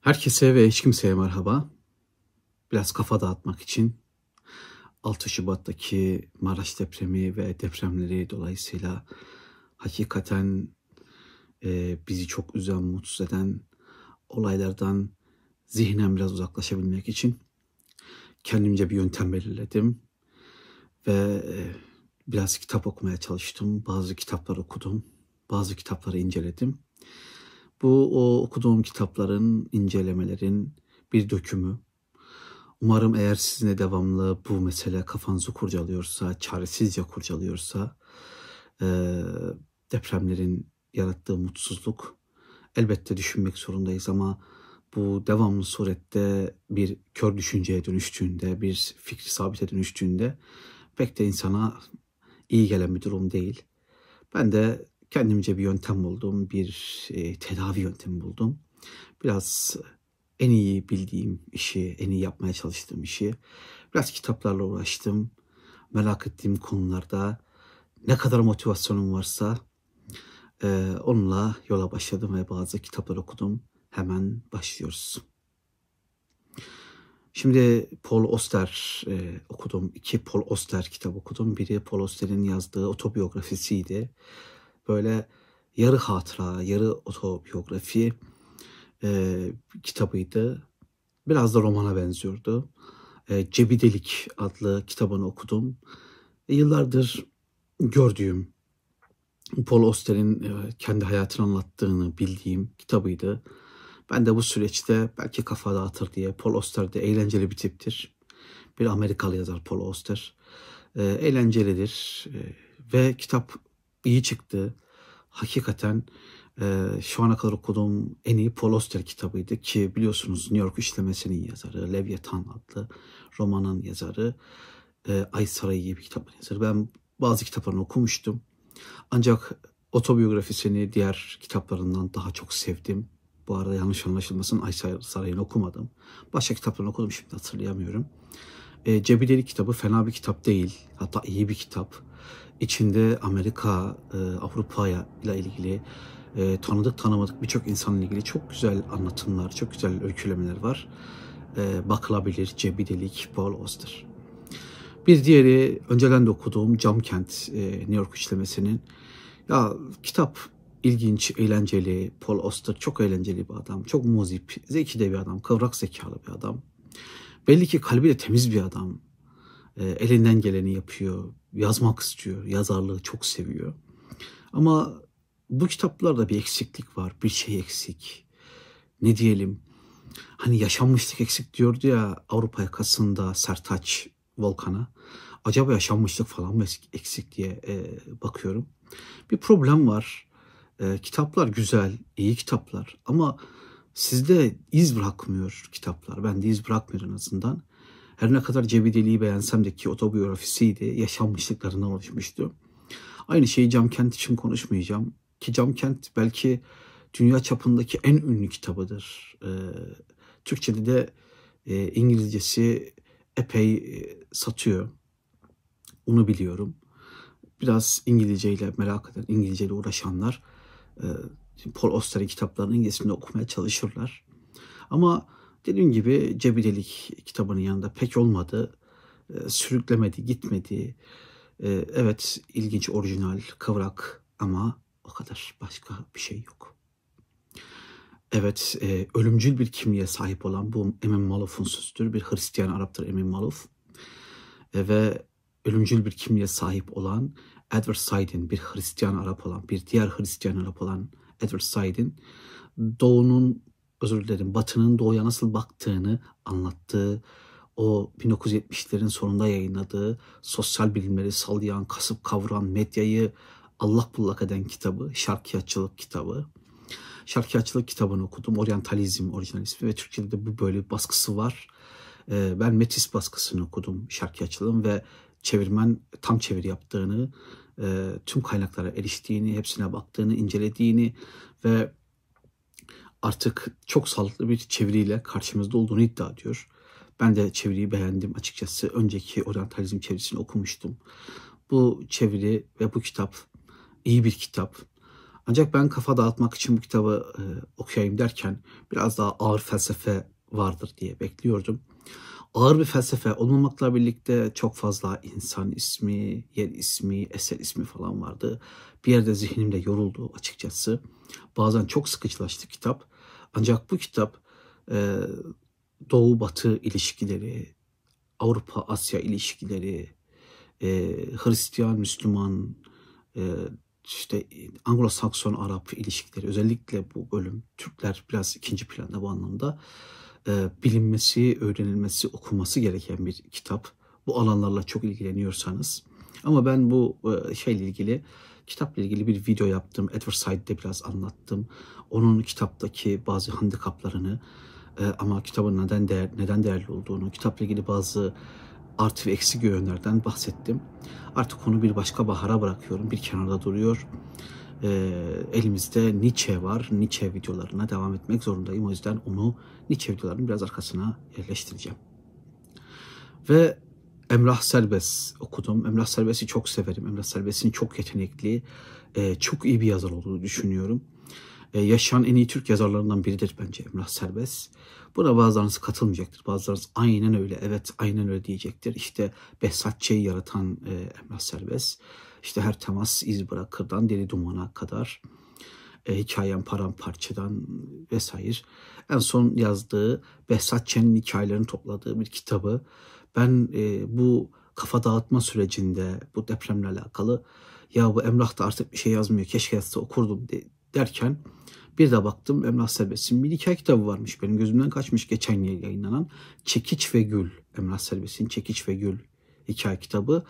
Herkese ve hiç kimseye merhaba. Biraz kafa dağıtmak için 6 Şubat'taki Maraş depremi ve depremleri dolayısıyla hakikaten e, bizi çok üzen, mutsuz eden olaylardan zihnen biraz uzaklaşabilmek için kendimce bir yöntem belirledim. Ve e, biraz kitap okumaya çalıştım. Bazı kitaplar okudum. Bazı kitapları inceledim. Bu o okuduğum kitapların, incelemelerin bir dökümü. Umarım eğer sizinle devamlı bu mesele kafanızı kurcalıyorsa, çaresizce kurcalıyorsa, e, depremlerin yarattığı mutsuzluk elbette düşünmek zorundayız ama bu devamlı surette bir kör düşünceye dönüştüğünde, bir fikri sabite dönüştüğünde pek de insana iyi gelen bir durum değil. Ben de kendimce bir yöntem buldum, bir e, tedavi yöntemi buldum. Biraz en iyi bildiğim işi, en iyi yapmaya çalıştığım işi, biraz kitaplarla uğraştım. Merak ettiğim konularda ne kadar motivasyonum varsa e, onunla yola başladım ve bazı kitaplar okudum. Hemen başlıyoruz. Şimdi Paul Oster e, okudum. iki Paul Oster kitap okudum. Biri Paul Oster'in yazdığı otobiyografisiydi böyle yarı hatıra, yarı otobiyografi e, kitabıydı. Biraz da romana benziyordu. E, Cebi Delik adlı kitabını okudum. E, yıllardır gördüğüm, Paul Oster'in e, kendi hayatını anlattığını bildiğim kitabıydı. Ben de bu süreçte belki kafa dağıtır diye Paul Oster de eğlenceli bir tiptir. Bir Amerikalı yazar Paul Oster E, eğlencelidir e, ve kitap iyi çıktı. Hakikaten e, şu ana kadar okuduğum en iyi Paul Auster kitabıydı ki biliyorsunuz New York işlemesinin yazarı, Leviathan adlı romanın yazarı, e, Ay Sarayı gibi kitabın yazarı. Ben bazı kitaplarını okumuştum. Ancak otobiyografisini diğer kitaplarından daha çok sevdim. Bu arada yanlış anlaşılmasın Ay Sarayı'nı okumadım. Başka kitaplarını okudum şimdi hatırlayamıyorum. E, Cebidelik kitabı fena bir kitap değil. Hatta iyi bir kitap içinde Amerika, e, Avrupa'ya ile ilgili e, tanıdık tanımadık birçok insanla ilgili çok güzel anlatımlar, çok güzel öykülemeler var. E, bakılabilir Cebi Delik Paul Oster. Bir diğeri önceden de okuduğum Camkent New York işlemesinin. Ya kitap ilginç, eğlenceli. Paul Oster çok eğlenceli bir adam. Çok muzip, zeki de bir adam. Kıvrak zekalı bir adam. Belli ki kalbi de temiz bir adam. elinden geleni yapıyor yazmak istiyor. Yazarlığı çok seviyor. Ama bu kitaplarda bir eksiklik var. Bir şey eksik. Ne diyelim? Hani yaşanmışlık eksik diyordu ya Avrupa yakasında Sertaç Volkan'a. Acaba yaşanmışlık falan mı eksik diye e, bakıyorum. Bir problem var. E, kitaplar güzel, iyi kitaplar ama sizde iz bırakmıyor kitaplar. Ben de iz bırakmıyor en azından. Her ne kadar Cebideli'yi beğensem de ki otobiyografisiydi, yaşanmışlıklarından oluşmuştu. Aynı şeyi Cam Kent için konuşmayacağım. Ki Cam Kent belki dünya çapındaki en ünlü kitabıdır. Ee, Türkçe'de de e, İngilizcesi epey e, satıyor. Onu biliyorum. Biraz İngilizceyle merak eden, İngilizceyle uğraşanlar e, Paul Auster'in kitaplarını İngilizce'de okumaya çalışırlar. Ama Dediğim gibi Cebi Delik kitabının yanında pek olmadı. Ee, sürüklemedi, gitmedi. Ee, evet ilginç, orijinal, kıvrak ama o kadar başka bir şey yok. Evet, e, ölümcül bir kimliğe sahip olan bu Emin Maluf'un sözüdür. Bir Hristiyan Arap'tır Emin Maluf. Ee, ve ölümcül bir kimliğe sahip olan Edward Said'in, bir Hristiyan Arap olan, bir diğer Hristiyan Arap olan Edward Said'in Doğu'nun özür dilerim Batı'nın doğuya nasıl baktığını anlattığı o 1970'lerin sonunda yayınladığı sosyal bilimleri sallayan, kasıp kavuran medyayı Allah bullak eden kitabı, şarkiyatçılık kitabı. Şarkiyatçılık kitabını okudum. Orientalizm orijinal ismi ve Türkçe'de de bu böyle baskısı var. Ee, ben Metis baskısını okudum şarkiyatçılığın ve çevirmen tam çevir yaptığını, e, tüm kaynaklara eriştiğini, hepsine baktığını, incelediğini ve artık çok sağlıklı bir çeviriyle karşımızda olduğunu iddia ediyor. Ben de çeviriyi beğendim açıkçası. Önceki oryantalizm çevirisini okumuştum. Bu çeviri ve bu kitap iyi bir kitap. Ancak ben kafa dağıtmak için bu kitabı e, okuyayım derken biraz daha ağır felsefe vardır diye bekliyordum ağır bir felsefe olmamakla birlikte çok fazla insan ismi, yer ismi, eser ismi falan vardı. Bir yerde zihnimde yoruldu açıkçası. Bazen çok sıkıcılaştı kitap. Ancak bu kitap e, Doğu-Batı ilişkileri, Avrupa-Asya ilişkileri, e, Hristiyan-Müslüman, e, işte Anglo-Sakson-Arap ilişkileri özellikle bu bölüm Türkler biraz ikinci planda bu anlamda e, bilinmesi, öğrenilmesi, okuması gereken bir kitap. Bu alanlarla çok ilgileniyorsanız. Ama ben bu e, şeyle ilgili kitapla ilgili bir video yaptım. Edward Said'de biraz anlattım. Onun kitaptaki bazı handikaplarını e, ama kitabın neden değer, neden değerli olduğunu, kitapla ilgili bazı artı ve eksik yönlerden bahsettim. Artık onu bir başka bahara bırakıyorum. Bir kenarda duruyor e, elimizde Nietzsche var. Nietzsche videolarına devam etmek zorundayım. O yüzden onu Nietzsche videolarının biraz arkasına yerleştireceğim. Ve Emrah Serbest okudum. Emrah Serbest'i çok severim. Emrah Serbest'in çok yetenekli, e, çok iyi bir yazar olduğunu düşünüyorum. E, yaşayan en iyi Türk yazarlarından biridir bence Emrah Serbest. Buna bazılarınız katılmayacaktır. Bazılarınız aynen öyle, evet aynen öyle diyecektir. İşte Behzatçı'yı yaratan e, Emrah Serbest işte her temas iz bırakırdan deli dumana kadar e, hikayem paramparçadan vesaire. En son yazdığı Behzat Çen'in hikayelerini topladığı bir kitabı ben e, bu kafa dağıtma sürecinde bu depremle alakalı ya bu Emrah da artık bir şey yazmıyor keşke yazsa okurdum de, derken bir de baktım Emrah Serbest'in bir hikaye kitabı varmış. Benim gözümden kaçmış geçen yıl yayınlanan Çekiç ve Gül. Emrah Serbest'in Çekiç ve Gül hikaye kitabı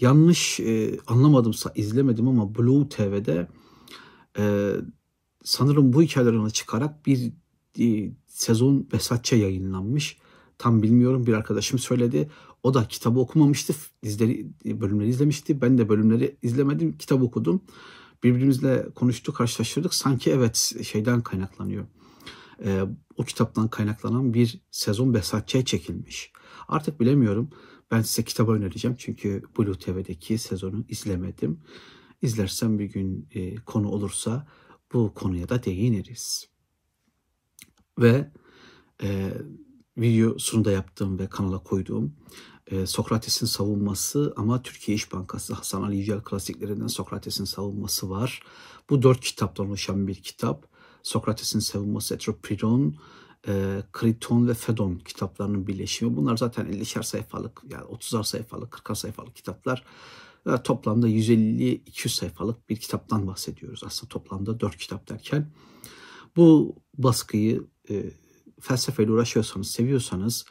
yanlış e, anlamadımsa izlemedim ama Blue TV'de e, sanırım bu hikayelerine çıkarak bir e, sezon Besatça yayınlanmış. Tam bilmiyorum bir arkadaşım söyledi. O da kitabı okumamıştı. Dizleri, e, bölümleri izlemişti. Ben de bölümleri izlemedim. kitabı okudum. Birbirimizle konuştuk, karşılaştırdık. Sanki evet şeyden kaynaklanıyor. E, o kitaptan kaynaklanan bir sezon Besatçı'ya çekilmiş. Artık bilemiyorum. Ben size kitabı önereceğim çünkü Blue TV'deki sezonu izlemedim. İzlersem bir gün e, konu olursa bu konuya da değiniriz. Ve e, videosunu da yaptığım ve kanala koyduğum e, Sokrates'in savunması ama Türkiye İş Bankası Hasan Ali Yücel klasiklerinden Sokrates'in savunması var. Bu dört kitaptan oluşan bir kitap. Sokrates'in savunması Etropridon, e, Kriton ve Fedon kitaplarının birleşimi. Bunlar zaten 50'şer sayfalık yani 30'ar sayfalık 40'ar sayfalık kitaplar. E, toplamda 150-200 sayfalık bir kitaptan bahsediyoruz. Aslında toplamda 4 kitap derken. Bu baskıyı e, felsefeyle uğraşıyorsanız, seviyorsanız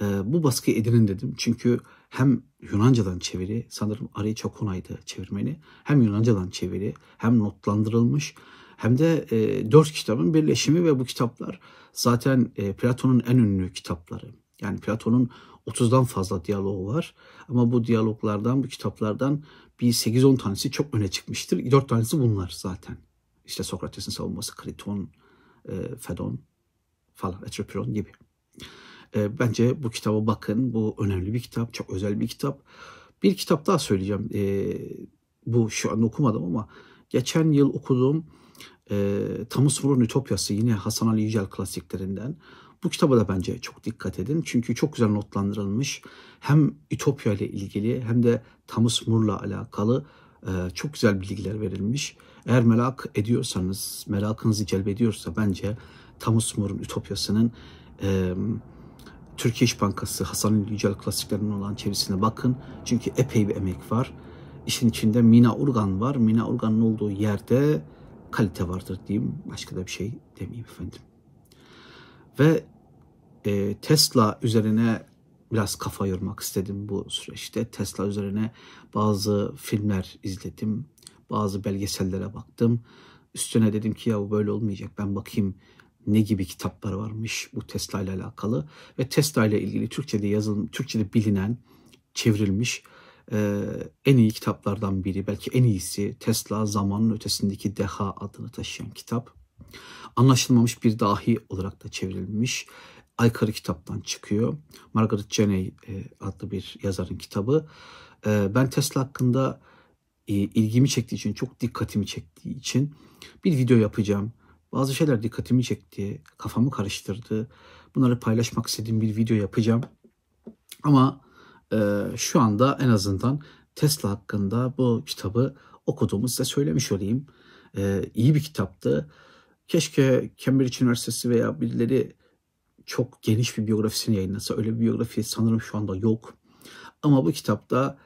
e, bu baskıyı edinin dedim. Çünkü hem Yunanca'dan çeviri, sanırım çok onaydı çevirmeni, hem Yunanca'dan çeviri, hem notlandırılmış, hem de e, dört kitabın birleşimi ve bu kitaplar zaten e, Platon'un en ünlü kitapları. Yani Platon'un 30'dan fazla diyaloğu var ama bu diyaloglardan, bu kitaplardan bir 8-10 tanesi çok öne çıkmıştır. 4 tanesi bunlar zaten. İşte Sokrates'in savunması, Kriton, e, Fedon falan, Etropion gibi. E, bence bu kitaba bakın. Bu önemli bir kitap, çok özel bir kitap. Bir kitap daha söyleyeceğim. E, bu şu an okumadım ama geçen yıl okuduğum e, ee, Tamus Fulun Ütopyası yine Hasan Ali Yücel klasiklerinden. Bu kitaba da bence çok dikkat edin. Çünkü çok güzel notlandırılmış. Hem Ütopya ile ilgili hem de Tamus Mur'la alakalı e, çok güzel bilgiler verilmiş. Eğer merak ediyorsanız, merakınızı celbediyorsa bence Tamus Mur'un Ütopyası'nın e, Türkiye İş Bankası Hasan Ali Yücel klasiklerinin olan çevirisine bakın. Çünkü epey bir emek var. İşin içinde Mina Urgan var. Mina Urgan'ın olduğu yerde kalite vardır diyeyim. Başka da bir şey demeyeyim efendim. Ve e, Tesla üzerine biraz kafa yormak istedim bu süreçte. Tesla üzerine bazı filmler izledim. Bazı belgesellere baktım. Üstüne dedim ki ya bu böyle olmayacak. Ben bakayım ne gibi kitaplar varmış bu Tesla ile alakalı ve Tesla ile ilgili Türkçe'de yazılım, Türkçe'de bilinen, çevrilmiş ee, en iyi kitaplardan biri, belki en iyisi Tesla Zamanın Ötesindeki Deha adını taşıyan kitap. Anlaşılmamış bir dahi olarak da çevrilmiş. Aykırı kitaptan çıkıyor. Margaret Cheney e, adlı bir yazarın kitabı. Ee, ben Tesla hakkında e, ilgimi çektiği için, çok dikkatimi çektiği için bir video yapacağım. Bazı şeyler dikkatimi çekti, kafamı karıştırdı. Bunları paylaşmak istediğim bir video yapacağım. Ama ee, şu anda en azından Tesla hakkında bu kitabı okuduğumu size söylemiş olayım. Ee, iyi bir kitaptı. Keşke Cambridge Üniversitesi veya birileri çok geniş bir biyografisini yayınlasa. Öyle bir biyografi sanırım şu anda yok. Ama bu kitapta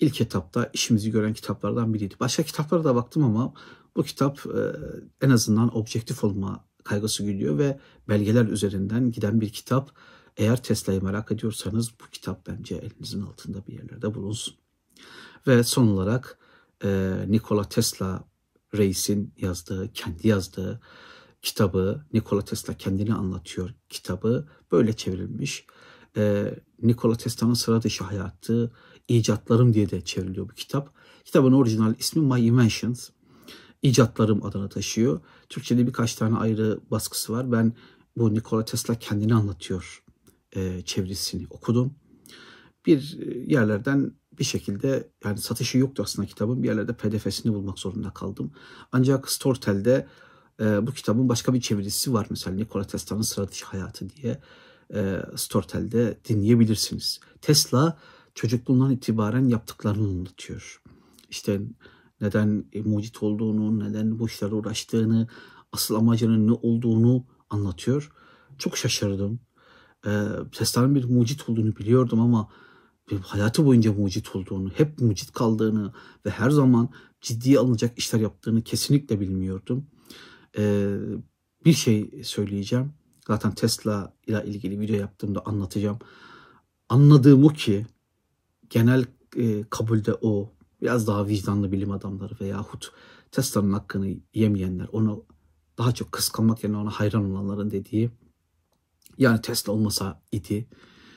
ilk etapta işimizi gören kitaplardan biriydi. Başka kitaplara da baktım ama bu kitap e, en azından objektif olma kaygısı güdüyor ve belgeler üzerinden giden bir kitap eğer Tesla'yı merak ediyorsanız bu kitap bence elinizin altında bir yerlerde bulunsun. Ve son olarak e, Nikola Tesla reisin yazdığı, kendi yazdığı kitabı, Nikola Tesla kendini anlatıyor kitabı böyle çevrilmiş. E, Nikola Tesla'nın sıra dışı hayatı, icatlarım diye de çevriliyor bu kitap. Kitabın orijinal ismi My Inventions. icatlarım adını taşıyor. Türkçe'de birkaç tane ayrı baskısı var. Ben bu Nikola Tesla kendini anlatıyor e, çevirisini okudum. Bir e, yerlerden bir şekilde yani satışı yoktu aslında kitabın bir yerlerde pdf'sini bulmak zorunda kaldım. Ancak Stortel'de e, bu kitabın başka bir çevirisi var mesela Nikola Tesla'nın Sıra Dışı Hayatı diye e, Storytel'de dinleyebilirsiniz. Tesla çocukluğundan itibaren yaptıklarını anlatıyor. İşte neden e, mucit olduğunu, neden bu işlerle uğraştığını, asıl amacının ne olduğunu anlatıyor. Çok şaşırdım e, ee, Sestan'ın bir mucit olduğunu biliyordum ama hayatı boyunca mucit olduğunu, hep mucit kaldığını ve her zaman ciddiye alınacak işler yaptığını kesinlikle bilmiyordum. Ee, bir şey söyleyeceğim. Zaten Tesla ile ilgili video yaptığımda anlatacağım. Anladığım o ki genel e, kabulde o biraz daha vicdanlı bilim adamları veyahut Tesla'nın hakkını yemeyenler, onu daha çok kıskanmak yerine ona hayran olanların dediği yani Tesla olmasa idi,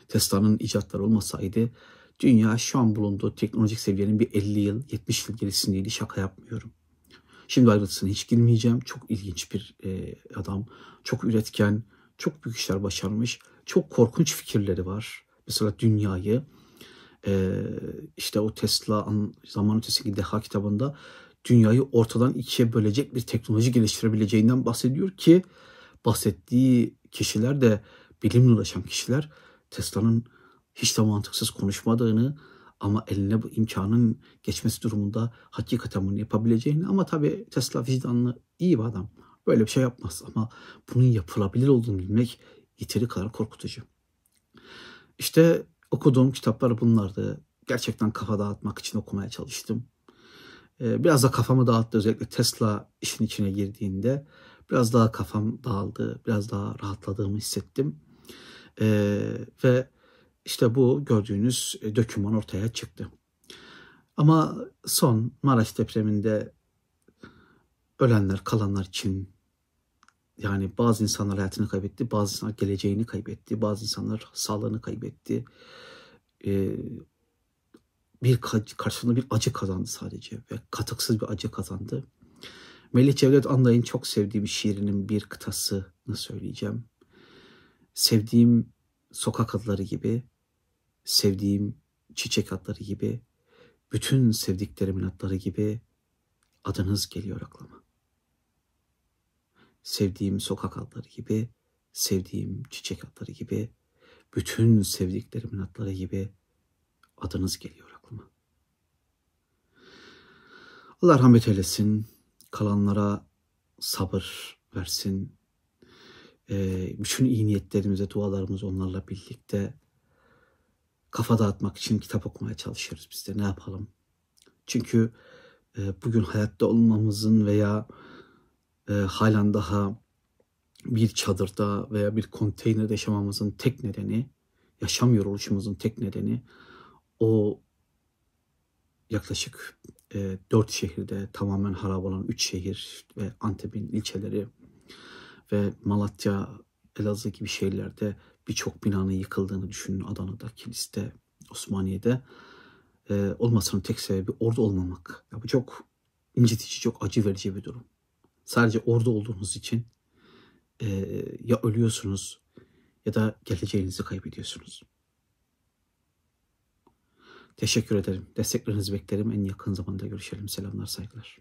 Tesla'nın icatları olmasaydı dünya şu an bulunduğu teknolojik seviyenin bir 50 yıl, 70 yıl gerisindeydi. Şaka yapmıyorum. Şimdi ayrıntısına hiç girmeyeceğim. Çok ilginç bir e, adam. Çok üretken, çok büyük işler başarmış. Çok korkunç fikirleri var. Mesela dünyayı e, işte o Tesla zaman ötesindeki deha kitabında dünyayı ortadan ikiye bölecek bir teknoloji geliştirebileceğinden bahsediyor ki bahsettiği kişiler de bilimle ulaşan kişiler Tesla'nın hiç de mantıksız konuşmadığını ama eline bu imkanın geçmesi durumunda hakikaten bunu yapabileceğini ama tabii Tesla vicdanlı iyi bir adam. Böyle bir şey yapmaz ama bunun yapılabilir olduğunu bilmek yeteri kadar korkutucu. İşte okuduğum kitaplar bunlardı. Gerçekten kafa dağıtmak için okumaya çalıştım. Ee, biraz da kafamı dağıttı özellikle Tesla işin içine girdiğinde biraz daha kafam dağıldı, biraz daha rahatladığımı hissettim. E, ve işte bu gördüğünüz e, döküman ortaya çıktı. Ama son Maraş depreminde ölenler, kalanlar için yani bazı insanlar hayatını kaybetti, bazı insanlar geleceğini kaybetti, bazı insanlar sağlığını kaybetti. Ee, bir karşılığında bir acı kazandı sadece ve katıksız bir acı kazandı. Melih Cevdet Anlay'ın çok sevdiğim şiirinin bir kıtasını söyleyeceğim. Sevdiğim sokak adları gibi, sevdiğim çiçek adları gibi, bütün sevdiklerimin adları gibi adınız geliyor aklıma. Sevdiğim sokak adları gibi, sevdiğim çiçek adları gibi, bütün sevdiklerimin adları gibi adınız geliyor aklıma. Allah rahmet eylesin kalanlara sabır versin. Ee, bütün iyi niyetlerimize, dualarımız onlarla birlikte kafa dağıtmak için kitap okumaya çalışıyoruz biz de. Ne yapalım? Çünkü e, bugün hayatta olmamızın veya e, halen daha bir çadırda veya bir konteynerde yaşamamızın tek nedeni, yaşam yoruluşumuzun tek nedeni o yaklaşık e, 4 şehirde tamamen harap olan 3 şehir ve Antep'in ilçeleri ve Malatya, Elazığ gibi şehirlerde birçok binanın yıkıldığını düşünün Adana'da, Kilis'te, Osmaniye'de. E, olmasının tek sebebi orada olmamak. Ya bu çok incitici, çok acı verici bir durum. Sadece orada olduğunuz için e, ya ölüyorsunuz ya da geleceğinizi kaybediyorsunuz. Teşekkür ederim. Desteklerinizi beklerim. En yakın zamanda görüşelim. Selamlar, saygılar.